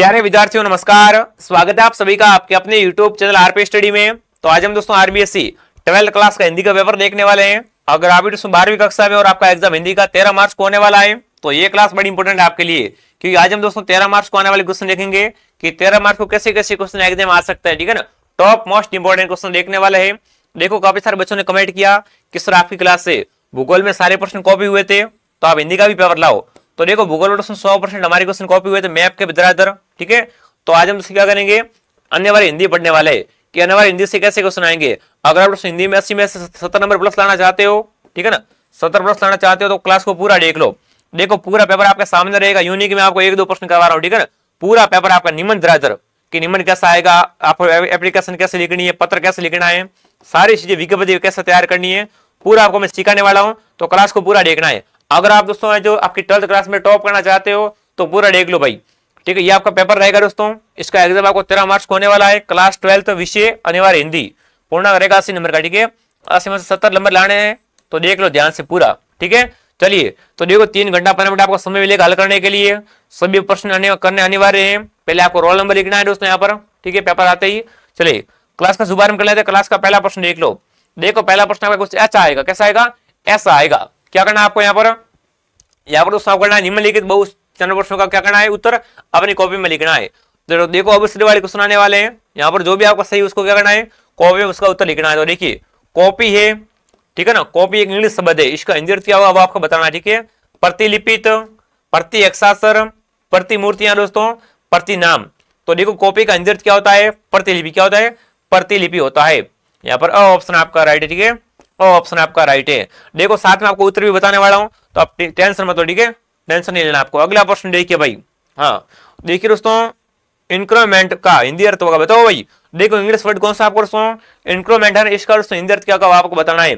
प्यारे विद्यार्थियों नमस्कार स्वागत है आप सभी का आपके अपने YouTube चैनल आरपी स्टडी में तो आज हम दोस्तों आरबीएससी ट्वेल्थ क्लास का हिंदी का पेपर देखने वाले हैं अगर आप दोस्तों बारहवीं कक्षा में और आपका एग्जाम हिंदी का तेरह मार्च को होने वाला है तो ये क्लास बड़ी इंपॉर्टेंट है आपके लिए क्योंकि आज हम दोस्तों तेरह मार्च को आने वाले क्वेश्चन देखेंगे कि तेरह मार्च को कैसे कैसे क्वेश्चन एग्जाम आ सकता है ठीक है ना टॉप मोस्ट इंपॉर्टेंट क्वेश्चन देखने वाले हैं देखो काफी सारे बच्चों ने कमेंट किया कि सर आपकी क्लास से भूगोल में सारे प्रश्न कॉपी हुए थे तो आप हिंदी का भी पेपर लाओ तो देखो भूगोल सौ परसेंट हमारे क्वेश्चन कॉपी हुए थे मैप के बिदरा इधर ठीक है तो आज हम क्या करेंगे अन्य बार हिंदी पढ़ने वाले कि अन्य बार हिंदी से कैसे क्वेश्चन आएंगे अगर आप हिंदी में अस्सी में सत्तर नंबर प्लस लाना चाहते हो ठीक है ना सत्तर प्लस लाना चाहते हो तो क्लास को पूरा देख लो देखो पूरा पेपर आपके सामने रहेगा यूनिक में आपको एक दो प्रश्न करवा रहा हूँ ठीक है ना पूरा पेपर आपका निमन दरा इधर की निमन कैसा आएगा आपको एप्लीकेशन कैसे लिखनी है पत्र कैसे लिखना है सारी चीजें विज्ञप्ति कैसे तैयार करनी है पूरा आपको मैं सिखाने वाला हूँ तो क्लास को पूरा देखना है अगर आप दोस्तों जो आपकी ट्वेल्थ क्लास में टॉप करना चाहते हो तो पूरा देख लो भाई ठीक है ये आपका पेपर रहेगा दोस्तों इसका एग्जाम आपको तेरह मार्च को होने वाला है क्लास ट्वेल्थ विषय अनिवार्य हिंदी पूर्ण रहेगा अस्सी नंबर का ठीक है अस्सी में से सत्तर नंबर लाने हैं तो देख लो ध्यान से पूरा ठीक है चलिए तो देखो तीन घंटा पंद्रह मिनट आपको समय मिलेगा हल करने के लिए सभी प्रश्न करने अनिवार्य है पहले आपको रोल नंबर लिखना है दोस्तों यहाँ पर ठीक है पेपर आते ही चलिए क्लास का शुभारंभ कर लेते हैं क्लास का पहला प्रश्न देख लो देखो पहला प्रश्न आपका कुछ ऐसा आएगा कैसा आएगा ऐसा आएगा क्या करना है आपको यहाँ पर यहाँ पर दोस्तों करना है निम्नलिखित बहु चंद्र प्रश्नों का क्या करना है उत्तर अपनी कॉपी में लिखना है तो देखो अब इसलिए वाले क्वेश्चन आने वाले हैं यहाँ पर जो भी आपका सही उसको क्या करना है कॉपी में उसका उत्तर लिखना है तो देखिए कॉपी है ठीक है ना कॉपी एक इंग्लिश शब्द है इसका इंजर क्या होगा अब आपको बताना है ठीक है प्रतिलिपित प्रति अक्षासर मूर्तियां दोस्तों प्रति नाम तो देखो कॉपी का इंजर क्या होता है प्रतिलिपि क्या होता है प्रतिलिपि होता है यहाँ पर ऑप्शन आपका राइट है ठीक है ऑप्शन oh, आपका राइट है देखो साथ में आपको उत्तर भी बताने वाला हूँ तो आप टेंशन मत लो ठीक है टेंशन नहीं लेना आपको अगला प्रश्न देखिए भाई हाँ देखिए दोस्तों इंक्रोमेंट का हिंदी अर्थ होगा बताओ भाई देखो इंग्लिश वर्ड कौन सा आपको दोस्तों इंक्रीमेंट है इसका दोस्तों हिंदी अर्थ क्या होगा आपको बताना है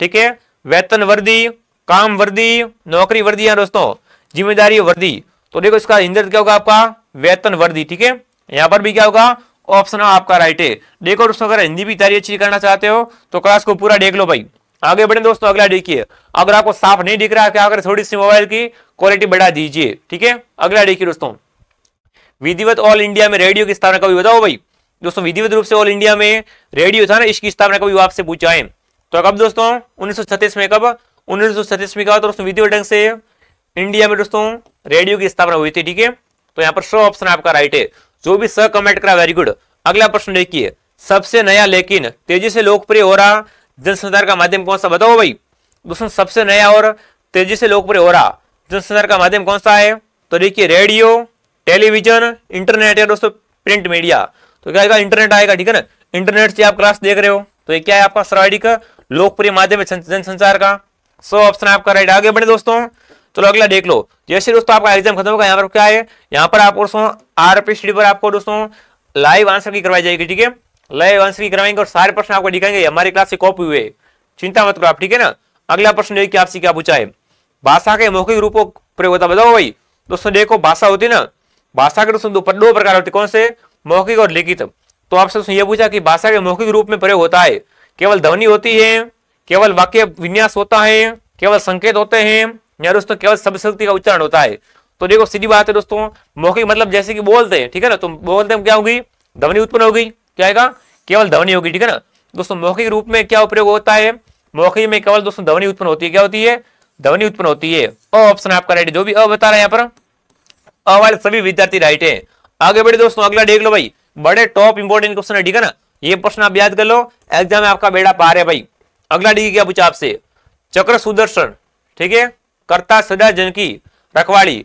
ठीक है वेतन वृद्धि काम वृद्धि नौकरी वृद्धि है दोस्तों जिम्मेदारी वृद्धि तो देखो इसका हिंदी अर्थ क्या होगा आपका वेतन वृद्धि ठीक है यहाँ पर भी क्या होगा ऑप्शन आपका राइट है देखो दोस्तों अगर हिंदी भी तारी अच्छी करना चाहते हो तो क्लास को पूरा देख लो भाई आगे बढ़े दोस्तों अगला देखिए अगर आपको साफ नहीं दिख रहा है क्या अगर थोड़ी सी मोबाइल की क्वालिटी बढ़ा दीजिए ठीक है अगला देखिए दोस्तों विधिवत ऑल इंडिया में रेडियो की स्थापना कभी बताओ भाई दोस्तों विधिवत रूप से ऑल इंडिया में रेडियो था ना इसकी स्थापना कभी आपसे पूछा है तो कब दोस्तों उन्नीस में कब उन्नीस में कहा तो दोस्तों विधिवत ढंग से इंडिया में दोस्तों रेडियो की स्थापना हुई थी ठीक है तो यहाँ पर सौ ऑप्शन आपका राइट है जो भी स कमेंट करा वेरी गुड अगला प्रश्न देखिए सबसे नया लेकिन तेजी से लोकप्रिय हो रहा जनसंचार का माध्यम कौन सा बताओ भाई दोस्तों सबसे नया और तेजी से लोकप्रिय हो रहा जनसंचार का माध्यम कौन सा है तो देखिए रेडियो टेलीविजन इंटरनेट या दोस्तों प्रिंट मीडिया तो क्या आएगा इंटरनेट आएगा ठीक है ना इंटरनेट से आप क्लास देख रहे हो तो ये क्या है आपका सर्वाधिक लोकप्रिय माध्यम है जनसंचार का सो ऑप्शन आपका राइट आगे बढ़े दोस्तों चलो तो अगला देख लो जैसे दोस्तों आपका एग्जाम खत्म होगा यहाँ पर क्या है यहाँ पर आपको दोस्तों आर पी स्टडी पर आपको दोस्तों लाइव आंसर की करवाई जाएगी ठीक है लाइव आंसर की करवाएंगे और सारे प्रश्न आपको दिखाएंगे हमारी क्लास से कॉपी हुए चिंता मत करो आप ठीक है ना अगला प्रश्न देखिए आपसे क्या पूछा है भाषा के मौखिक रूपों प्रयोग होता बताओ भाई दोस्तों देखो भाषा होती है ना भाषा के दोस्तों दो प्रकार होते कौन से मौखिक और लिखित तो आपसे दोस्तों ये पूछा कि भाषा के मौखिक रूप में प्रयोग होता है केवल ध्वनि होती है केवल वाक्य विन्यास होता है केवल संकेत होते हैं यहाँ दोस्तों केवल शब्द शक्ति का उच्चारण होता है तो देखो सीधी बात है दोस्तों मौखिक मतलब जैसे कि बोलते हैं ठीक है ना तो बोलते हैं क्या होगी ध्वनि उत्पन्न होगी क्या आएगा केवल ध्वनि होगी ठीक है ना दोस्तों मौखिक रूप में क्या उपयोग होता है मौखिक में केवल दोस्तों ध्वनि उत्पन्न होती है क्या होती है ध्वनि उत्पन्न होती है अ ऑप्शन आपका राइट जो भी अ बता रहे है यहाँ पर अ वाले सभी विद्यार्थी राइट है आगे बढ़े दोस्तों अगला देख लो भाई बड़े टॉप इंपोर्टेंट क्वेश्चन है ठीक है ना ये प्रश्न आप याद कर लो एग्जाम में आपका बेड़ा पार है भाई अगला डिग्री क्या पूछा आपसे चक्र सुदर्शन ठीक है करता सदा जन की रखवाली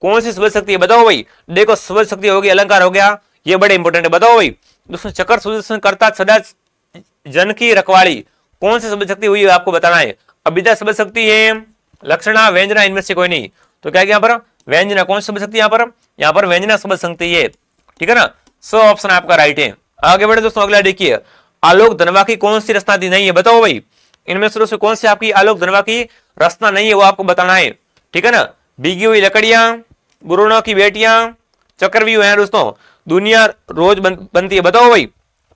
कौन सी सूरज शक्ति है बताओ भाई देखो सूरज शक्ति होगी अलंकार हो गया ये बड़े इंपोर्टेंट है बताओ भाई दोस्तों चक्र सुदर्शन करता सदा जन की रखवाली कौन सी सबल शक्ति हुई आपको बताना है अभिदा सबल शक्ति है लक्षणा व्यंजना इनमें से कोई नहीं तो क्या यहाँ पर व्यंजना कौन सी सबल शक्ति यहाँ पर यहाँ पर व्यंजना सबल शक्ति है ठीक है ना सो ऑप्शन आपका राइट है आगे बढ़े दोस्तों अगला देखिए आलोक धनवा की कौन सी रचना दी नहीं है बताओ भाई इनमें से कौन सी आपकी आलोक धनवा की रसना नहीं है वो आपको बताना है ठीक है ना बिगी हुई लकड़ियां गुरुणों की बेटियां चक्रव्यू है दोस्तों दुनिया रोज बन, बनती है बताओ भाई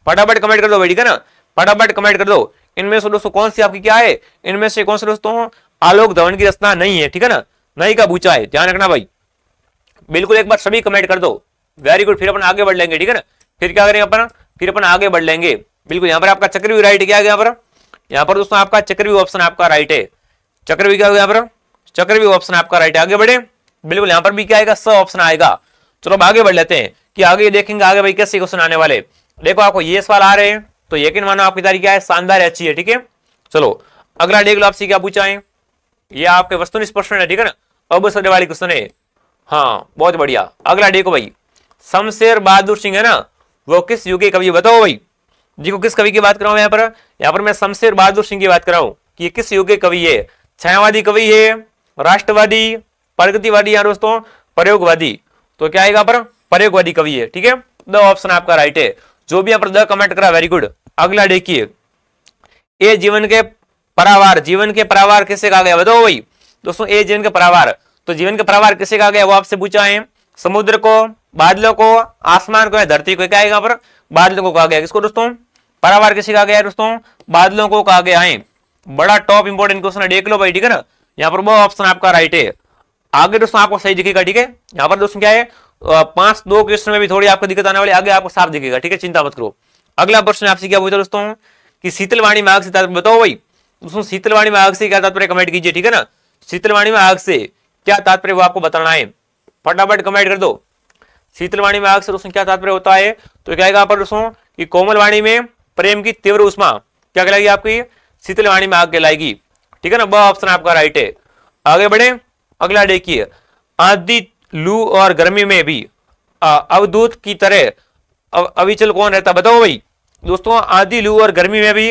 फटाफट कमेंट कर दो भाई ठीक है ना फटाफट कमेंट कर दो इनमें से दोस्तों कौन सी आपकी क्या है इनमें से कौन से दोस्तों आलोक धवन की रचना नहीं है ठीक है ना नहीं का भूचा है ध्यान रखना भाई बिल्कुल एक बार सभी कमेंट कर दो वेरी गुड फिर अपन आगे बढ़ लेंगे ठीक है ना फिर क्या करेंगे अपन फिर अपन आगे बढ़ लेंगे बिल्कुल यहाँ पर आपका चक्रव्यू राइट क्या यहाँ पर यहाँ पर दोस्तों आपका चक्रव्यू ऑप्शन आपका राइट है भी क्या होगा यहाँ पर भी ऑप्शन आपका राइट आगे बढ़े बिल्कुल यहाँ पर भी क्या आएगा स ऑप्शन आएगा चलो अब आगे बढ़ लेते हैं कि आगे देखेंगे आगे भाई कैसे क्वेश्चन आने वाले देखो आपको ये सवाल आ रहे हैं तो यकीन मानो आपकी तारीख क्या है शानदार अच्छी है ठीक है चलो अगला देख लो आपसे क्या पूछा है ये आपके वस्तु प्रश्न है ठीक है ना अब सोने वाली क्वेश्चन है हाँ बहुत बढ़िया अगला देखो भाई शमशेर बहादुर सिंह है ना वो किस युग के कवि बताओ भाई देखो किस कवि की बात कराऊ यहाँ पर यहाँ पर मैं शमशेर बहादुर सिंह की बात कराऊ कि ये किस युग के कवि है छायावादी कवि है राष्ट्रवादी प्रगतिवादी यहां दोस्तों प्रयोगवादी तो क्या आएगा पर प्रयोगवादी कवि है ठीक है द ऑप्शन आपका राइट है जो भी आप पर द कमेंट करा वेरी गुड अगला देखिए ए जीवन के परावार जीवन के परावार किसे कहा गया बताओ भाई दोस्तों ए जीवन के परावार तो जीवन के परावार किसे कहा गया वो आपसे पूछा है समुद्र को बादलों को आसमान को या धरती को क्या आएगा पर बादलों को कहा गया किसको दोस्तों परावार किसे कहा गया दोस्तों बादलों को कहा गया है बड़ा टॉप इंपोर्टेंट क्वेश्चन है देख लो भाई ठीक है ना यहाँ पर वो ऑप्शन आपका राइट है आगे दोस्तों आपको सही दिखेगा ठीक है यहाँ पर दोस्तों क्या है पांच दो क्वेश्चन में भी थोड़ी आपको दिक्कत आने वाली आगे आपको साफ दिखेगा ठीक है चिंता मत करो अगला प्रश्न आपसे क्या पूछा दोस्तों की शीतलवाणी मार्ग से बताओ भाई दोस्तों शीतलवाणी मार्ग से क्या तात्पर्य कमेंट कीजिए ठीक है ना शीतलवाणी में आग से क्या तात्पर्य वो आपको बताना है फटाफट कमेंट कर दो शीतलवाणी में आग से दोस्तों क्या तात्पर्य होता है तो क्या यहाँ पर दोस्तों कि कोमलवाणी में प्रेम की तीव्र उष्मा क्या कहलाएगी आपकी शीतलवाणी में आग कहलाएगी ठीक है ना वह ऑप्शन आपका राइट है आगे बढ़े अगला देखिए आधी लू और गर्मी में भी अवधूत की तरह अविचल कौन रहता बताओ भाई दोस्तों आदि लू और गर्मी में भी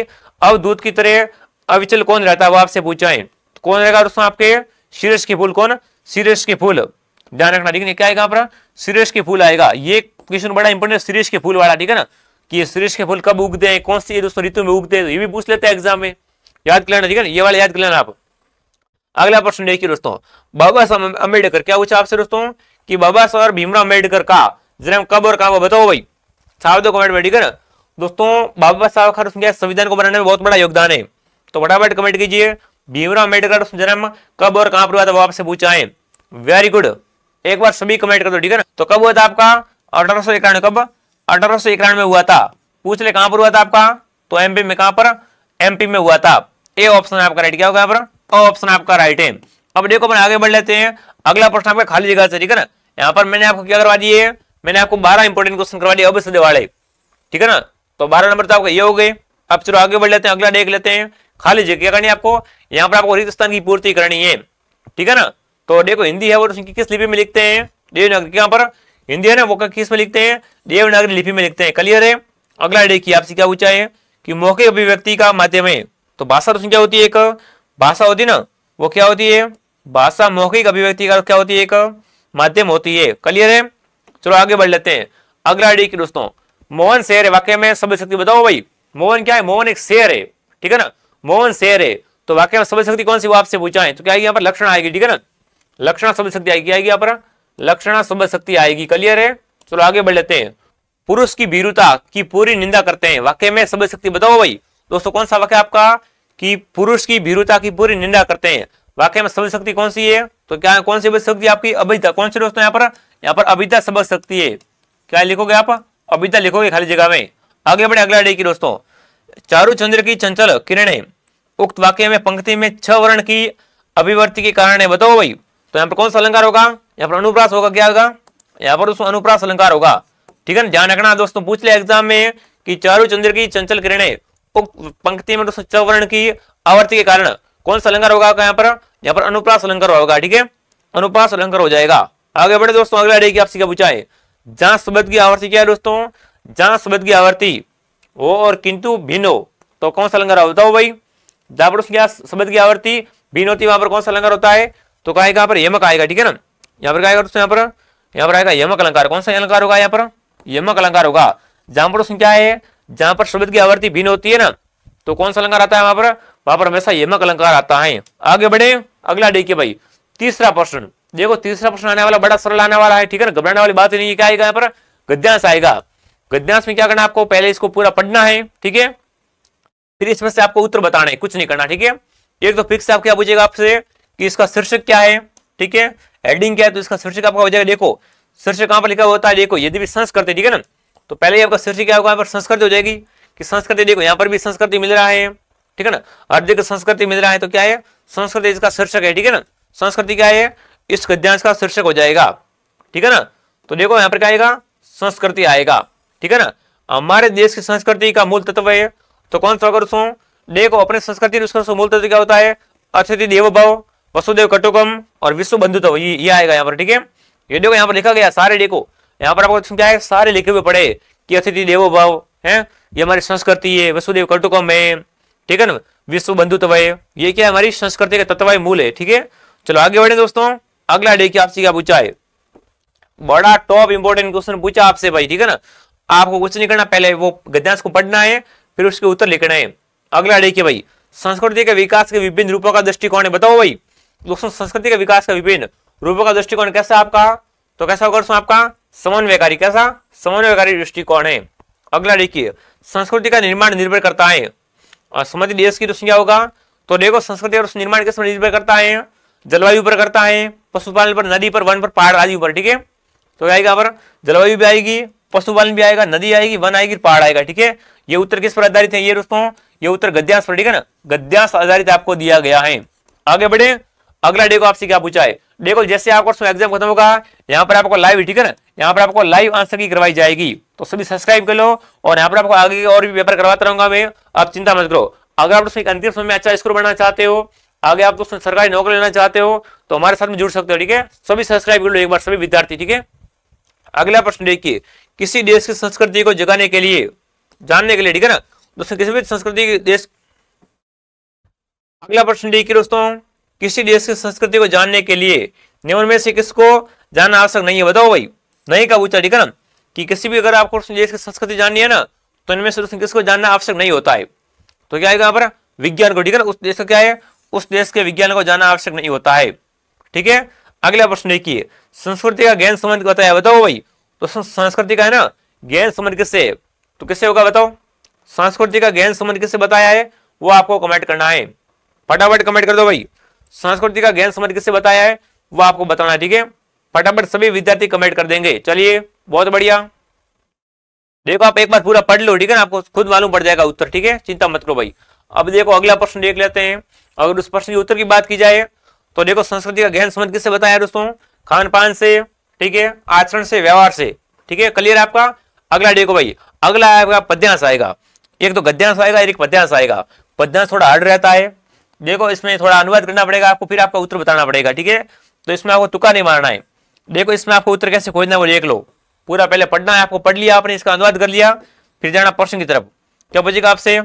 अवधूत की तरह अविचल कौन रहता है वो आपसे पूछा है कौन रहेगा दोस्तों आपके शीरस के फूल कौन शीरस के फूल ध्यान रखना ठीक है क्या आएगा हमारा शीरस के फूल आएगा ये क्वेश्चन बड़ा इंपोर्टेंट शीरस के फूल वाला ठीक है ना कि शीरस के फूल कब उगते हैं कौन सी दोस्तों ऋतु में उगते हैं तो ये भी पूछ लेते हैं एग्जाम में याद कर लेना ठीक है ये वाला याद कर लेना आप अगला प्रश्न देखिए दोस्तों बाबा साहब अम्बेडकर अं- क्या पूछा आपसे दोस्तों कि बाबा साहब भीमराव अम्बेडकर का जरा कब और कहा बताओ भाई साहब दो कमेंट में ठीक है दोस्तों बाबा साहब खर क्या संविधान को बनाने में बहुत बड़ा योगदान है तो फटाफट कमेंट कीजिए भीमराव अम्बेडकर जन्म कब और कहां पर हुआ था वो आपसे पूछा है वेरी गुड एक बार सभी कमेंट कर दो ठीक है ना तो कब हुआ था आपका अठारह सौ इक्यानवे कब अठारह सौ इक्यानवे में हुआ था पूछ ले कहां पर हुआ था आपका तो एमपी में कहां पर एमपी में हुआ था ए ऑप्शन आपका राइट क्या होगा यहाँ पर ऑप्शन आपका राइट है अब देखो अपन आगे बढ़ लेते हैं अगला प्रश्न आपका खाली जगह से ठीक है ना यहाँ पर मैंने आपको क्या करवा दिए मैंने आपको बारह इंपोर्टेंट क्वेश्चन करवा दिए अवश्य वाले ठीक है ना तो बारह नंबर तो आपका ये हो गए अब चलो आगे बढ़ लेते हैं अगला देख लेते हैं खाली जगह करनी है आपको यहाँ पर आपको रिक्त की पूर्ति करनी है ठीक है ना तो देखो हिंदी है वो तो किस लिपि में लिखते हैं देवनागरी यहाँ पर हिंदी है ना वो किस में लिखते हैं देवनागरी लिपि में लिखते हैं क्लियर है अगला देखिए आपसे क्या पूछा है कि मौके अभिव्यक्ति का माध्यम है तो भाषा तो क्या होती है एक भाषा होती ना वो क्या होती है भाषा मौखिक अभिव्यक्ति का क्या होती है एक माध्यम होती है क्लियर है चलो आगे बढ़ लेते हैं अगला डी की दोस्तों मोहन शेर है वाक्य में समझ शक्ति बताओ भाई मोहन क्या है मोहन एक शेर है ठीक है ना मोहन शेर है तो वाक्य में समझ शक्ति कौन सी वो आपसे पूछा है तो क्या आएगी यहाँ पर लक्षण आएगी ठीक है ना लक्षण सब शक्ति आएगी आएगी यहाँ पर लक्षण सब शक्ति आएगी क्लियर है चलो आगे बढ़ लेते हैं पुरुष की वीरुता की पूरी निंदा करते हैं वाक्य में सब शक्ति बताओ भाई दोस्तों कौन सा वाक्य आपका कि पुरुष की भीरुता की पूरी निंदा करते हैं वाक्य में सबल शक्ति कौन सी है तो क्या कौन सी शक्ति आपकी अभिता कौन सी दोस्तों यहाँ पर यहाँ पर अभिता सबल शक्ति है क्या लिखोगे आप अभिता लिखोगे खाली जगह में आगे बढ़े अगला डे की दोस्तों चारू चंद्र की चंचल किरणें उक्त वाक्य में पंक्ति में छह वर्ण की अभिवर्ति के कारण है बताओ भाई तो यहाँ पर कौन सा अलंकार होगा यहाँ पर अनुप्रास होगा क्या होगा यहाँ पर दोस्तों अनुप्रास अलंकार होगा ठीक है ना ध्यान रखना दोस्तों पूछ लिया एग्जाम में कि चारू चंद्र की चंचल किरणें पंक्ति में तो की आवर्ती के कारण कौन सा अलंकार होगा यहाँ पर यहाँ पर अनुप्रास अलंकार होगा ठीक है अनुप्रास अलंकार हो जाएगा आगे बढ़े दोस्तों अगला डे की आपसे क्या पूछा है जहां शब्द की आवर्ती क्या है दोस्तों जहां शब्द की आवर्ती हो और किंतु भिन्न हो तो कौन सा अलंकार होता हो भाई जहां पर उसकी शब्द की आवर्ती भिन्न होती वहां पर कौन सा अलंकार होता है तो कहा यहाँ पर यमक आएगा ठीक है ना यहाँ पर क्या आएगा दोस्तों यहाँ पर यहाँ पर आएगा यमक अलंकार कौन सा अलंकार होगा यहाँ पर यमक अलंकार होगा जहां पर उसमें क्या है जहां पर शब्द की आवृत्ति भिन्न होती है ना तो कौन सा अलंकार आता है वहां पर वहां पर हमेशा यमक अलंकार आता है आगे बढ़े अगला देखिए भाई तीसरा प्रश्न देखो तीसरा प्रश्न आने वाला बड़ा सरल आने वाला है ठीक है ना घबराने वाली बात ही नहीं क्या आएगा यहाँ पर गद्यांश आएगा गद्यांश में क्या करना आपको पहले इसको पूरा पढ़ना है ठीक है फिर इसमें से आपको उत्तर बताना है कुछ नहीं करना ठीक है एक तो फिक्स आप क्या पूछेगा आपसे कि इसका शीर्षक क्या है ठीक है हेडिंग क्या है तो इसका शीर्षक आपका हो जाएगा देखो शीर्षक कहां पर लिखा होता है देखो यदि भी संस्कृत है ठीक है ना तो पहले आपका शीर्ष क्या होगा यहाँ पर संस्कृति हो जाएगी कि संस्कृति देखो यहाँ पर भी संस्कृति मिल रहा है ठीक है ना अर्ध संस्कृति मिल रहा है तो क्या है संस्कृति इसका शीर्षक है ठीक है ना संस्कृति क्या है इस गद्यांश का शीर्षक हो जाएगा ठीक है ना तो देखो यहाँ पर क्या आएगा संस्कृति आएगा ठीक है ना हमारे देश की संस्कृति का मूल तत्व है तो कौन सा दोस्तों देखो अपने संस्कृति मूल तत्व क्या होता है अतिथि देव भाव वसुदेव कटुकम और विश्व बंधुत्व ये ये आएगा यहाँ पर ठीक है ये देखो यहाँ पर लिखा गया सारे देखो यहाँ पर आपको क्या है सारे लिखे हुए पड़े कि अतिथि देवो भाव है ये हमारी संस्कृति है वसुदेव तो कौटुकम है ठीक है ना विश्व बंधुत्व तो है ये क्या हमारी संस्कृति का तत्व मूल है ठीक है चलो आगे बढ़े दोस्तों अगला देखिए आपसे क्या पूछा है बड़ा टॉप इंपोर्टेंट क्वेश्चन पूछा आपसे भाई ठीक है ना आपको कुछ नहीं करना पहले वो गद्यांश को पढ़ना है फिर उसके उत्तर लिखना है अगला देखिए भाई संस्कृति के विकास के विभिन्न रूपों का दृष्टिकोण है बताओ भाई दोस्तों संस्कृति के विकास का विभिन्न रूपों का दृष्टिकोण कैसा आपका तो कैसा होगा आपका समन्वयकारी कैसा समन्वयकारी दृष्टिकोण है अगला देखिए संस्कृति का निर्माण निर्भर करता है और समझ देश की संज्ञा होगा तो देखो संस्कृति और निर्माण किस पर निर्भर करता है जलवायु पर करता है पशुपालन पर नदी पर वन पर पहाड़ आदि पर ठीक है तो आएगा पर जलवायु भी आएगी पशुपालन भी आएगा नदी आएगी वन आएगी पहाड़ आएगा ठीक है ये उत्तर किस पर आधारित है ये दोस्तों ये उत्तर गद्यांश पर ठीक है ना गद्यांश आधारित आपको दिया गया है आगे बढ़े अगला देखो आपसे क्या पूछा है देखो जैसे आपका एग्जाम खत्म होगा यहाँ पर आपको लाइव ठीक है ना यहाँ पर आपको लाइव आंसर की करवाई जाएगी तो सभी सब्सक्राइब कर लो और यहाँ पर आपको आगे और भी पेपर करवाता रहूंगा मैं आप चिंता मत करो अगर आप दोस्तों अंतिम समय में अच्छा स्कोर बनाना चाहते हो आगे आप दोस्तों सरकारी नौकरी लेना चाहते हो तो हमारे साथ में जुड़ सकते हो ठीक है सभी सब्सक्राइब कर लो एक बार सभी विद्यार्थी ठीक है अगला प्रश्न देखिए किसी देश की संस्कृति को जगाने के लिए जानने के लिए ठीक है ना दोस्तों किसी भी संस्कृति देश अगला प्रश्न देखिए दोस्तों किसी देश की संस्कृति को जानने के लिए निम्न में से किसको जानना आवश्यक नहीं है बताओ भाई नहीं का पूछा ठीक है ना कि किसी भी अगर आपको देश की संस्कृति जाननी है ना तो इनमें से किसको जानना आवश्यक नहीं होता है तो क्या आएगा यहाँ पर विज्ञान को ठीक है ना उस देश का क्या है उस देश के विज्ञान को जानना आवश्यक नहीं होता है ठीक है अगला प्रश्न देखिए संस्कृति का ज्ञान संबंध बताया बताओ भाई तो संस्कृति का है ना ज्ञान संबंध किससे तो किससे होगा बताओ संस्कृति का ज्ञान संबंध किससे बताया है वो आपको कमेंट करना है फटाफट कमेंट कर दो भाई संस्कृति का ज्ञान समझ किससे बताया है वो आपको बताना है ठीक है फटाफट सभी विद्यार्थी कमेंट कर देंगे चलिए बहुत बढ़िया देखो आप एक बार पूरा पढ़ लो ठीक है ना आपको खुद मालूम पड़ जाएगा उत्तर ठीक है चिंता मत करो भाई अब देखो अगला प्रश्न देख लेते हैं अगर उस प्रश्न के उत्तर की बात की जाए तो देखो संस्कृति का गहन समझ किससे बताया दोस्तों खान पान से ठीक है आचरण से व्यवहार से ठीक है क्लियर आपका अगला देखो भाई अगला आपका पद्यांश आएगा एक तो गद्यांश आएगा एक पद्यांश आएगा पद्यांश थोड़ा हार्ड रहता है देखो इसमें थोड़ा अनुवाद करना पड़ेगा आपको फिर आपका उत्तर बताना पड़ेगा ठीक है तो इसमें आपको तुका नहीं मारना है देखो इसमें आपको उत्तर कैसे खोजना है वो देख लो पूरा पहले पढ़ना है आपको पढ़ लिया आपने इसका अनुवाद कर लिया फिर जाना प्रश्न की तरफ क्या बचेगा आपसे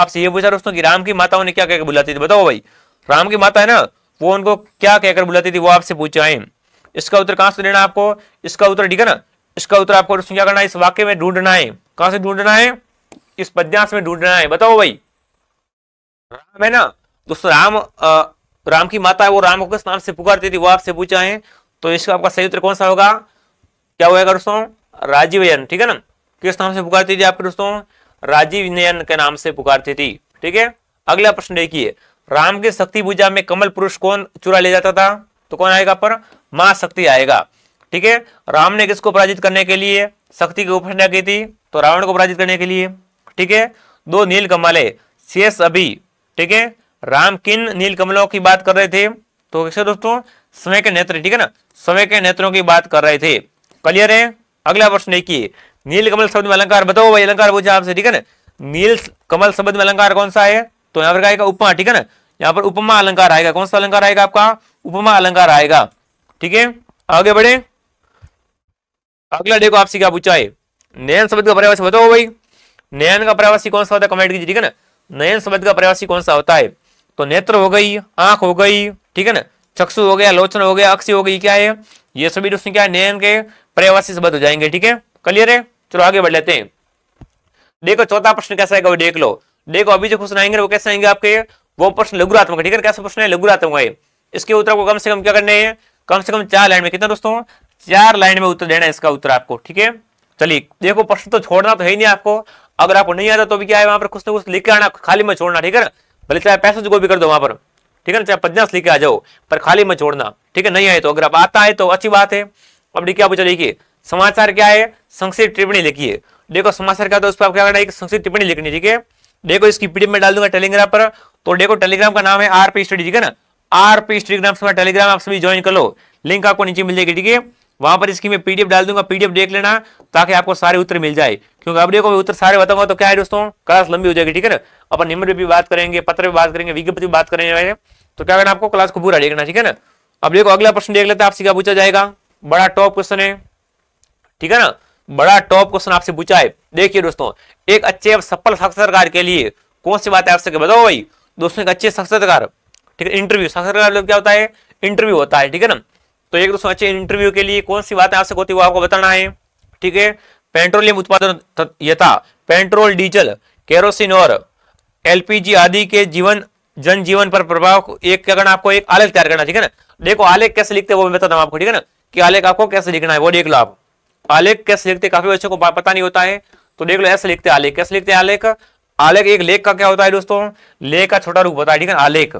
आपसे ये पूछा दोस्तों की राम की माताओं ने क्या कहकर बुलाती थी बताओ भाई राम की माता है ना वो उनको क्या कहकर बुलाती थी वो आपसे पूछे आए इसका उत्तर कहां से लेना आपको इसका उत्तर ठीक है ना इसका उत्तर आपको क्या करना है इस वाक्य में ढूंढना है कहां से ढूंढना है इस पद्यांश में ढूंढना है बताओ भाई राम है ना दोस्तों राम आ, राम की माता है वो राम को किस नाम से पुकारती थी वो आपसे पूछा है तो इसका आपका सही उत्तर कौन सा होगा क्या होगा दोस्तों राजीवयन ठीक है ना किस नाम से पुकारती थी आपके दोस्तों राजीव नयन के नाम से पुकारती थी ठीक है अगला प्रश्न देखिए राम की शक्ति पूजा में कमल पुरुष कौन चुरा ले जाता था तो कौन आएगा पर मां शक्ति आएगा ठीक है राम ने किसको पराजित करने के लिए शक्ति की उपासना की थी तो रावण को पराजित करने के लिए ठीक है दो नील कमल है शेष अभी ठीक है राम किन नील कमलों की बात कर रहे थे तो कैसे दोस्तों समय के नेत्र ठीक है ना समय के नेत्रों की बात कर रहे थे क्लियर है अगला प्रश्न देखिए नील कमल शब्द में अलंकार बताओ भाई अलंकार पूछा आपसे ठीक है ना नील कमल शब्द में अलंकार कौन सा है तो यहाँ पर आएगा उपमा ठीक है ना यहाँ पर उपमा अलंकार आएगा कौन सा अलंकार आएगा आपका उपमा अलंकार आएगा ठीक है आगे बढ़े अगला देखो आपसे क्या पूछा है नयन शब्द का प्रवासी बताओ भाई नयन का प्रवासी कौन सा होता है कमेंट कीजिए ठीक है ना नयन शब्द का प्रवासी कौन सा होता है तो नेत्र हो गई आंख हो गई ठीक है ना चक्षु हो गया लोचन हो गया अक्षी हो गई क्या है ये सभी दोस्तों क्या नयन के पर्यावासी शब्द हो जाएंगे ठीक है क्लियर है चलो आगे बढ़ लेते हैं देखो चौथा प्रश्न कैसा आएगा वो देख लो देखो अभी जो क्वेश्चन आएंगे वो कैसे आएंगे आपके वो प्रश्न लघुरात्मक ठीक है कैसे प्रश्न है लघुरात्मक है इसके उत्तर को कम से कम क्या करने है कम से कम चार लाइन में कितना दोस्तों चार लाइन में उत्तर देना है इसका उत्तर आपको ठीक है चलिए देखो प्रश्न तो छोड़ना तो है ही नहीं आपको अगर आपको नहीं आता तो भी क्या है वहां पर कुछ ना कुछ लिख के आना खाली में छोड़ना ठीक है ना भले चाहे पैसा जो भी कर दो वहां पर ठीक है ना चाहे पचास लेके आ जाओ पर खाली मत छोड़ना ठीक है नहीं आए तो अगर आप आता है तो अच्छी बात है अब देखिए आप देखिए समाचार क्या है संक्षिप्त टिप्पणी लिखिए देखो समाचार क्या था उस पर आप क्या करना है संक्षिप्त टिप्पणी लिखनी ठीक है देखो इसकी पीडीएफ में डाल दूंगा टेलीग्राम पर तो देखो टेलीग्राम का नाम है आरपी स्टडी ठीक है ना आरपी स्टडी के नाम से टेलीग्राम आप सभी ज्वाइन कर लो लिंक आपको नीचे मिल जाएगी ठीक है वहां पर इसकी मैं पीडीएफ डाल दूंगा पीडीएफ देख लेना ताकि आपको सारे उत्तर मिल जाए क्योंकि अब देखो उत्तर सारे बताऊंगा तो क्या है दोस्तों क्लास लंबी हो जाएगी ठीक है ना अपन निम्न भी बात करेंगे पत्र भी बात करेंगे विज्ञप्ति भी बात करेंगे तो क्या करना आपको क्लास को पूरा देखना ठीक है ना अब देखो अगला प्रश्न देख लेते हैं आपसे क्या पूछा जाएगा बड़ा टॉप क्वेश्चन है ठीक है ना बड़ा टॉप क्वेश्चन आपसे पूछा है देखिए दोस्तों एक अच्छे सफल साक्षात्कार के लिए कौन सी बात है आपसे बताओ भाई दोस्तों एक अच्छे साक्षात्कार ठीक है इंटरव्यू साक्षात्कार मतलब क्या होता है इंटरव्यू होता है ठीक है ना तो एक दोस्तों अच्छे इंटरव्यू के लिए कौन सी बातें आपसे होती है वो आपको बताना है ठीक है पेट्रोलियम उत्पादन यथा पेट्रोल डीजल केरोसिन और एलपीजी आदि के जीवन जनजीवन पर प्रभाव एक क्या करना आपको एक आलेख तैयार करना ठीक है ना देखो आलेख कैसे लिखते हैं वो मैं बताता हूँ आपको ठीक है ना कि आलेख आपको कैसे लिखना है वो देख लो आप आलेख कैसे लिखते हैं काफी बच्चों को पता नहीं होता है तो देख लो ऐसे लिखते आलेख कैसे लिखते हैं आलेख आलेख एक लेख का क्या होता है दोस्तों लेख का छोटा रूप होता है ठीक है आलेख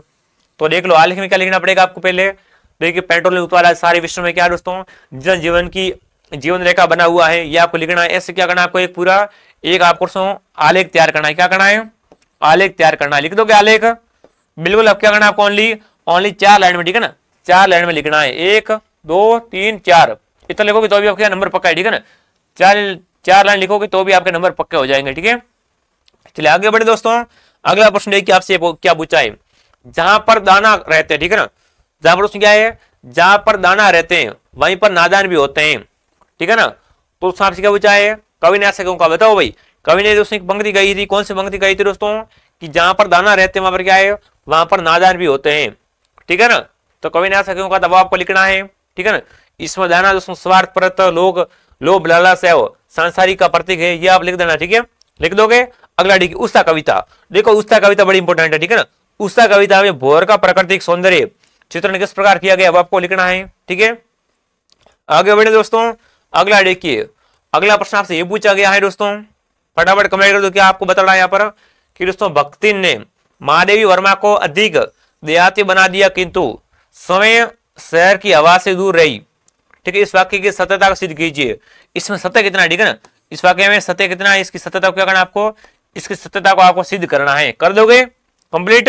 तो देख लो आलेख में क्या लिखना पड़ेगा आपको पहले देखिए पेट्रोल युक्त वाला सारे विश्व में क्या दोस्तों जन जीवन की जीवन रेखा बना हुआ है यह आपको लिखना है ऐसे क्या करना है आपको एक पूरा एक आपको आलेख तैयार करना है क्या करना है आलेख तैयार करना है लिख दो आलेख बिल्कुल अब क्या करना है आपको ओनली ओनली चार लाइन में ठीक है ना चार लाइन में लिखना है एक दो तीन चार इतना लिखोगे तो भी आपका नंबर पक्का है ठीक है ना चार चार लाइन लिखोगे तो भी आपके नंबर पक्के हो जाएंगे ठीक है चलिए आगे बढ़े दोस्तों अगला प्रश्न देखिए आपसे क्या पूछा है जहां पर दाना रहते हैं ठीक है ना जहां पर क्या है जहां पर दाना रहते हैं वहीं पर नादान भी होते हैं ठीक है ना तो साफ क्या पूछा है कवि ने ऐसा क्यों कहा बताओ भाई कवि ने दोस्तों पंक्ति गई थी कौन सी पंक्ति गई थी दोस्तों कि जहां पर दाना रहते हैं वहां पर क्या है वहां पर नादान भी होते हैं ठीक है ना तो कवि ने ऐसा क्यों कहा था वो आपको लिखना है ठीक है ना इसमें दाना दोस्तों स्वार्थ प्रत लोग लोभ लालच है सांसारिक का प्रतीक है ये आप लिख देना ठीक है लिख दोगे अगला ठीक उषा कविता देखो उषा कविता बड़ी इंपोर्टेंट है ठीक है ना उषा कविता में भोर का प्राकृतिक सौंदर्य चित्रण किस प्रकार किया गया अब आपको लिखना है ठीक है आगे बढ़े दोस्तों अगला देखिए अगला प्रश्न आपसे ये पूछा गया है दोस्तों फटाफट कमेंट कर दो क्या आपको बता रहा है यहाँ पर कि दोस्तों भक्ति ने महादेवी वर्मा को अधिक देहाती बना दिया किंतु समय शहर की हवा से दूर रही ठीक है इस वाक्य की सत्यता को सिद्ध कीजिए इसमें सत्य कितना ठीक है ना इस वाक्य में सत्य कितना है इसकी सत्यता को क्या करना आपको इसकी सत्यता को आपको सिद्ध करना है कर दोगे कंप्लीट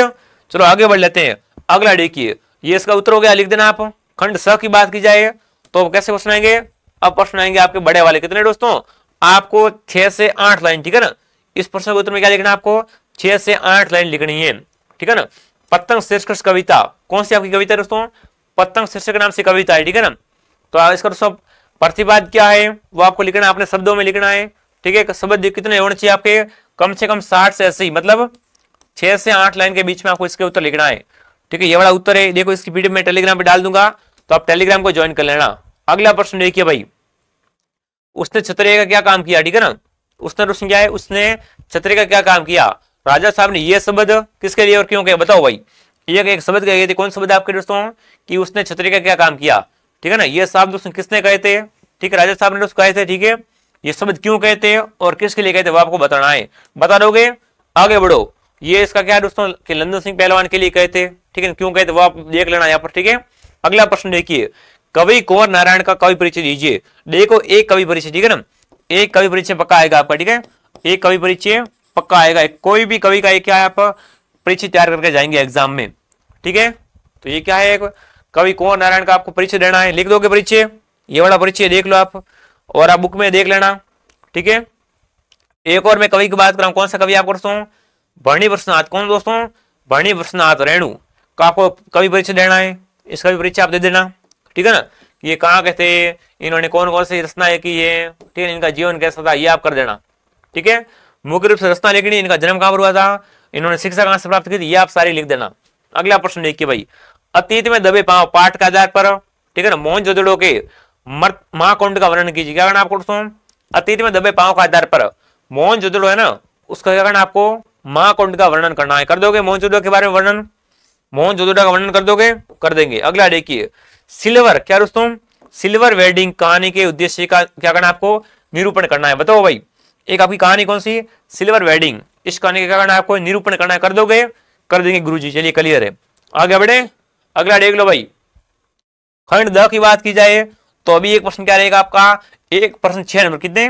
चलो आगे बढ़ लेते हैं अगला देखिए ये इसका उत्तर हो गया लिख देना आप खंड स की बात की जाए तो कैसे क्वेश्चन आएंगे अब प्रश्न आएंगे आपके बड़े वाले कितने दोस्तों आपको छह से आठ लाइन ठीक है ना इस प्रश्न के उत्तर में क्या लिखना आपको छह से आठ लाइन लिखनी है ठीक है ना पतंग शीर्षक कविता कौन सी आपकी कविता है दोस्तों पतंग शीर्षक नाम से कविता है ठीक है ना तो इसका तो सब प्रतिवाद क्या है वो आपको लिखना है अपने शब्दों में लिखना है ठीक है शब्द कितने होने चाहिए आपके कम से कम साठ से अस्सी मतलब छह से आठ लाइन के बीच में आपको इसके उत्तर लिखना है ठीक है ये वाला उत्तर है देखो इसकी पीडीएफ में टेलीग्राम पे डाल दूंगा तो आप टेलीग्राम को ज्वाइन कर लेना अगला प्रश्न देखिए भाई उसने छतरे का क्या काम किया ठीक है ना उसने प्रश्न क्या है उसने छतरे का क्या काम किया राजा साहब ने यह शब्द किसके लिए और क्यों कहे बताओ भाई ये एक शब्द कहे थे कौन शब्द आपके दोस्तों कि उसने छतरे का क्या काम किया ठीक है ना ये शब्द उसने किसने कहे थे ठीक है राजा साहब ने उसको कहे थे ठीक है ये शब्द क्यों कहते हैं और किसके लिए कहते हैं वो आपको बताना है बता दोगे आगे बढ़ो ये इसका क्या दोस्तों कि लंदन सिंह पहलवान के लिए कहे थे ठीक है क्यों कहे थे वो आप देख लेना यहाँ पर ठीक है अगला प्रश्न देखिए कवि कुंवर नारायण का कवि परिचय दीजिए देखो एक कवि परिचय ठीक है ना एक कवि परिचय पक्का आएगा आपका ठीक है एक कवि परिचय पक्का आएगा कोई भी कवि का एक क्या है आप परिचय तैयार करके जाएंगे एग्जाम में ठीक है तो ये क्या है कवि कुंवर नारायण का आपको परिचय देना है लिख दो परिचय ये वाला परिचय देख लो आप और आप बुक में देख लेना ठीक है एक और मैं कवि की बात कर रहा हूं कौन सा कवि आप करता हूँ भरणी वर्षनाथ कौन दोस्तों भरणी वर्षनाथ रेणु का आपको कभी परिचय देना है इसका भी परिचय आप दे देना ठीक है ना ये कहाँ कहते इन्होंने कौन कौन सी रचनाएं की है ठीक है इनका जीवन कैसा था ये आप कर देना ठीक है मुख्य रूप से रचना लिखनी इनका जन्म कहाँ पर हुआ था इन्होंने शिक्षा कहाँ से प्राप्त की थी ये आप सारी लिख देना अगला प्रश्न देखिए भाई अतीत में दबे पाव पाठ के आधार पर ठीक है ना मोहन जोदड़ो के महाकुंड का वर्णन कीजिए क्या करना आपको दोस्तों अतीत में दबे पाव के आधार पर मोहन जोदड़ो है ना उसका क्या करना आपको महाकुंड का वर्णन करना है कर दोगे मोहनजोदड़ो के बारे में वर्णन मोहनजोदड़ो का वर्णन कर दोगे कर देंगे अगला देखिए सिल्वर क्या दोस्तों सिल्वर वेडिंग कहानी के उद्देश्य का क्या करना है आपको निरूपण करना है बताओ भाई एक आपकी कहानी कौन सी सिल्वर वेडिंग इस कहानी का क्या करना है आपको निरूपण करना है कर दोगे कर देंगे गुरु जी चलिए क्लियर है आगे बढ़े अगला देख लो भाई खंड द की बात की जाए तो अभी एक प्रश्न क्या रहेगा आपका एक प्रश्न छह नंबर कितने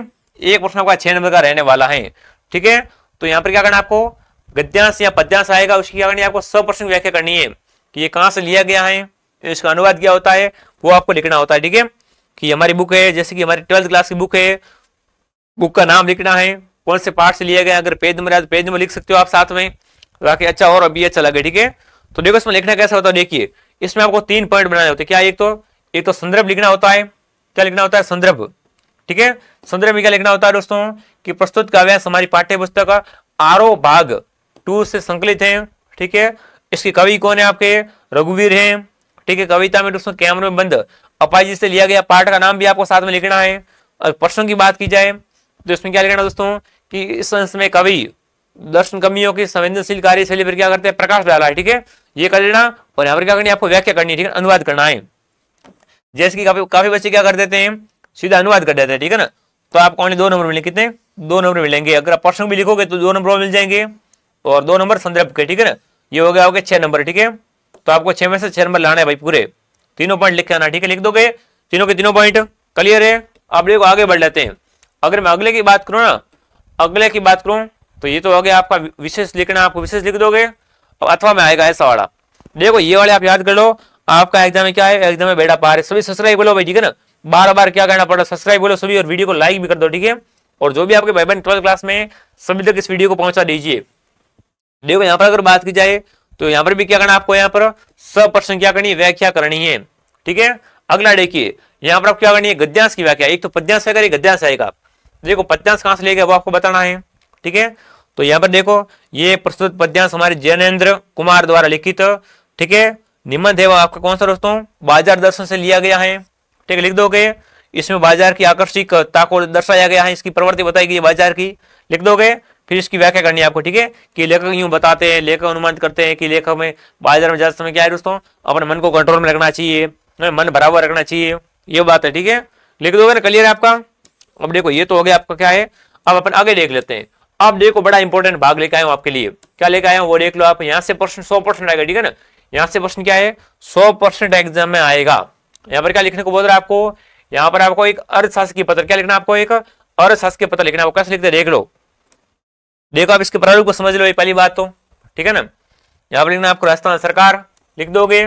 एक प्रश्न आपका छह नंबर का रहने वाला है ठीक है तो यहाँ पर क्या करना आपको गद्यांश या पद्यांश आएगा उसकी क्या करनी है आपको सौ परसेंट व्याख्या करनी है कि ये कहाँ से लिया गया है तो इसका अनुवाद क्या होता है वो आपको लिखना होता है ठीक है कि हमारी बुक है जैसे कि हमारी ट्वेल्थ क्लास की बुक है बुक का नाम लिखना है कौन से पार्ट से लिया गया अगर पेज नंबर तो पेज नंबर लिख सकते हो आप साथ में बाकी अच्छा और अभी अच्छा लगे ठीक है तो देखो इसमें लिखना कैसा होता है देखिए इसमें आपको तीन पॉइंट बनाने होते हैं क्या एक तो एक तो संदर्भ लिखना होता है क्या लिखना होता है संदर्भ ठीक है संदर्भ में क्या लिखना होता है दोस्तों कि प्रस्तुत काव्यांश हमारी पाठ्य पुस्तक आरो भाग टू से संकलित है ठीक है इसके कवि कौन है आपके रघुवीर हैं ठीक है कविता में दोस्तों कैमरे में बंद अपाजी से लिया गया पाठ का नाम भी आपको साथ में लिखना है और प्रश्न की बात की जाए तो इसमें क्या लिखना दोस्तों कि इस अंश में कवि दर्शन कमियों की संवेदनशील कार्य से लेकर क्या करते हैं प्रकाश डाला है ठीक है ये कर लेना और यहाँ पर क्या करनी आपको व्याख्या करनी है ठीक है अनुवाद करना है जैसे कि काफी काफी बच्चे क्या कर देते हैं सीधा अनुवाद कर देते हैं ठीक है ना तो आपको ओनली दो नंबर मिलेंगे कितने दो नंबर मिलेंगे अगर आप प्रश्न भी लिखोगे तो दो नंबर मिल जाएंगे और दो नंबर संदर्भ के ठीक है ना ये हो गया आपके छह नंबर ठीक है तो आपको छह में से छह नंबर लाना है भाई पूरे तीनों पॉइंट लिख के आना ठीक है लिख दोगे तीनों के तीनों पॉइंट क्लियर है आप देखो आगे बढ़ लेते हैं अगर मैं अगले की बात करूँ ना अगले की बात करूँ तो ये तो हो गया आपका विशेष लिखना आपको विशेष लिख दोगे अथवा में आएगा ऐसा वाला देखो ये वाले आप याद कर लो आपका एग्जाम में क्या है एग्जाम में बेटा पार है सभी ससुराई बोलो भाई ठीक है ना बार बार क्या करना पड़ा सब्सक्राइब करो सभी और वीडियो को लाइक भी कर दो ठीक है और जो भी आपके भाई बहन ट्वेल्थ क्लास में सभी तक इस वीडियो को पहुंचा दीजिए देखो यहाँ पर अगर बात की जाए तो यहाँ पर भी क्या करना आपको यहाँ पर सब प्रश्न क्या करनी है व्याख्या करनी है ठीक है अगला देखिए यहाँ पर आप क्या करनी है गद्यांश की व्याख्या एक तो पद्यांश है एक गद्यांश आएगा देखो पद्यांश कहां से लेगा वो आपको बताना है ठीक है तो यहाँ पर देखो ये प्रस्तुत पद्यांश हमारे जैनेन्द्र कुमार द्वारा लिखित ठीक है निबंध है वो आपका कौन सा दोस्तों बाजार दर्शन से लिया गया है ठीक है लिख दोगे इसमें बाजार की आकर्षक ताको दर्शाया गया है इसकी प्रवृत्ति बताई गई बाजार की लिख दोगे फिर इसकी व्याख्या करनी है आपको ठीक है कि लेखक यूं बताते हैं लेखक अनुमान करते हैं कि लेखक में बाजार में ज्यादा समय क्या है दोस्तों अपने मन को कंट्रोल में रखना चाहिए मन भरा हुआ रखना चाहिए ये बात है ठीक है लिख दोगे ना क्लियर है आपका अब देखो ये तो हो गया आपका क्या है अब अपन आगे देख लेते हैं अब देखो बड़ा इंपॉर्टेंट भाग लेके आए हो आपके लिए क्या लेके आए वो देख लो आप यहाँ से प्रश्न सौ परसेंट आएगा ठीक है ना यहाँ से प्रश्न क्या है सौ परसेंट एग्जाम में आएगा यहाँ पर क्या लिखने को बोल रहा है आपको यहां पर आपको एक अर्धशासकीय पत्र क्या लिखना आपको एक अर्धशासकीय पत्र लिखना आपको कैसे लिखते देख लो देखो आप इसके प्रारूप को समझ लो ये पहली बात तो ठीक है ना यहाँ पर लिखना आपको राजस्थान सरकार लिख दोगे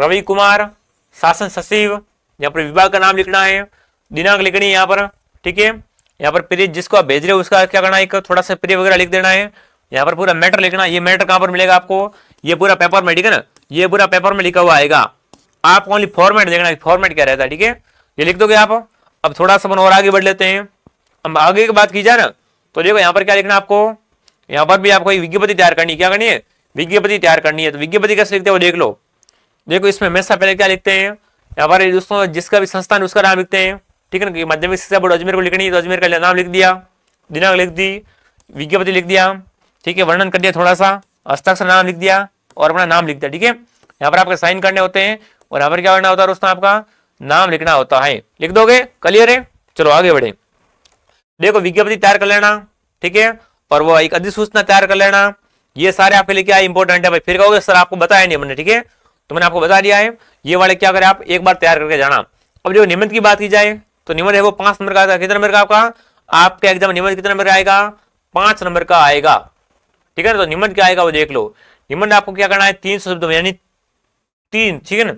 रवि कुमार शासन सचिव यहाँ पर विभाग का नाम लिखना है दिनांक लिखनी है यहाँ पर ठीक है यहाँ पर प्रिय जिसको आप भेज रहे हो उसका क्या करना है थोड़ा सा प्रिय वगैरह लिख देना है यहाँ पर पूरा मैटर लिखना ये मैटर कहाँ पर मिलेगा आपको ये पूरा पेपर में ठीक है ना ये पूरा पेपर में लिखा हुआ आएगा आप ओनली फॉर्मेट देखना फॉर्मेट क्या रहता है ठीक है ये लिख दोगे आप अब थोड़ा सा मन और आगे बढ़ लेते हैं अब आगे की बात की जाए ना तो देखो यहाँ पर क्या लिखना आपको यहाँ पर भी आपको विज्ञपति तैयार करनी है क्या करनी है विज्ञपति तैयार करनी है तो विज्ञपति कैसे लिखते हैं वो देख लो देखो इसमें हमेशा पहले क्या लिखते हैं यहाँ पर दोस्तों जिसका भी संस्थान उसका नाम लिखते हैं ठीक है ना माध्यमिक शिक्षा बोर्ड अजमेर को लिखनी है तो अजमेर का नाम लिख दिया दिनांक लिख दी विज्ञपति लिख दिया ठीक है वर्णन कर दिया थोड़ा सा हस्ताक्षर नाम लिख दिया और अपना नाम लिख दिया ठीक है यहाँ पर आपके साइन करने होते हैं पर क्या करना होता है दोस्तों आपका नाम लिखना होता है लिख दोगे क्लियर है चलो आगे बढ़े देखो विज्ञप्ति तैयार कर लेना ठीक है और वो एक अधिसूचना तैयार कर लेना ये सारे आपके लिए क्या इंपॉर्टेंट है भाई फिर कहोगे सर आपको बताया नहीं मैंने ठीक है तो मैंने आपको बता दिया है ये वाले क्या करें आप एक बार तैयार करके जाना अब जो निबंध की बात की जाए तो निबंध है वो पांच नंबर का कितना नंबर का आपका आपका एग्जाम निबंध कितने नंबर का आएगा पांच नंबर का आएगा ठीक है ना तो निबंध क्या आएगा वो देख लो निबंध आपको क्या करना है तीन सौ शब्दों में यानी तीन ठीक है ना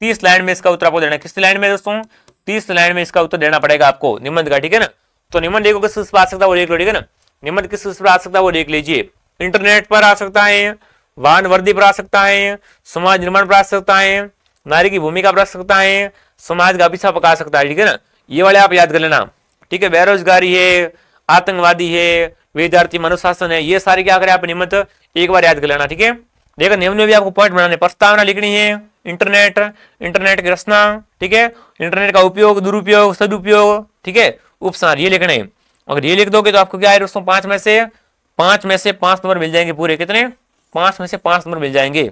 तीस लाइन में इसका उत्तर आपको देना किस लाइन में दोस्तों तीस लाइन में इसका उत्तर देना पड़ेगा आपको निम्न का ठीक है ना तो निम्न देखो किस पर आ सकता है वो देख लो ठीक है ना निम्न किस पर आ सकता है वो देख लीजिए इंटरनेट पर आ सकता है वाहन वर्दी पर आ सकता है समाज निर्माण पर आ सकता है नारी की भूमिका पर आ सकता है समाज का पीछा पका सकता है ठीक है ना ये वाले आप याद कर लेना ठीक है बेरोजगारी है आतंकवादी है विद्यार्थी मनुशासन है ये सारे क्या करें आप नियमित एक बार याद कर लेना ठीक है देखो निम्न में भी आपको पॉइंट बनाने प्रस्तावना लिखनी है इंटरनेट इंटरनेट की रचना ठीक है इंटरनेट का उपयोग दुरुपयोग सदुपयोग ठीक है उपसार ये लिखने अगर ये लिख दोगे तो आपको क्या है दोस्तों पांच में से पांच में से पांच नंबर मिल जाएंगे पूरे कितने पांच में से पांच नंबर मिल जाएंगे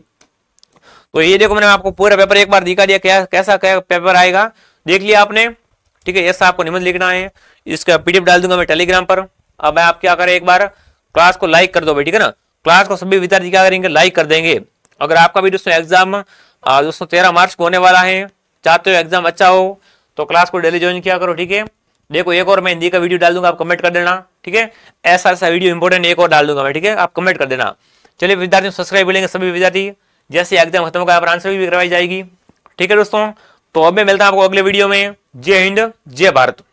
तो ये देखो मैंने आपको पूरा पेपर एक बार दिखा दिया क्या कैसा क्या पेपर आएगा देख लिया आपने ठीक है ऐसा आपको निबंध लिखना है इसका पीडीएफ डाल दूंगा मैं टेलीग्राम पर अब आप क्या करें एक बार क्लास को लाइक कर दो भाई ठीक है ना क्लास को सभी विद्यार्थी क्या करेंगे लाइक कर देंगे अगर आपका भी दोस्तों एग्जाम हाँ दोस्तों तेरह मार्च को होने वाला है चाहते हो एग्जाम अच्छा हो तो क्लास को डेली ज्वाइन किया करो ठीक है देखो एक और मैं हिंदी का वीडियो डाल दूंगा आप कमेंट कर देना ठीक है ऐसा ऐसा वीडियो इंपॉर्टेंट एक और डाल दूंगा मैं ठीक है आप कमेंट कर देना चलिए विद्यार्थियों सब्सक्राइब लेंगे सभी विद्यार्थी जैसे एग्जाम खत्म होगा आप आंसर भी करवाई जाएगी ठीक है दोस्तों तो अब मैं मिलता हूं आपको अगले वीडियो में जय हिंद जय भारत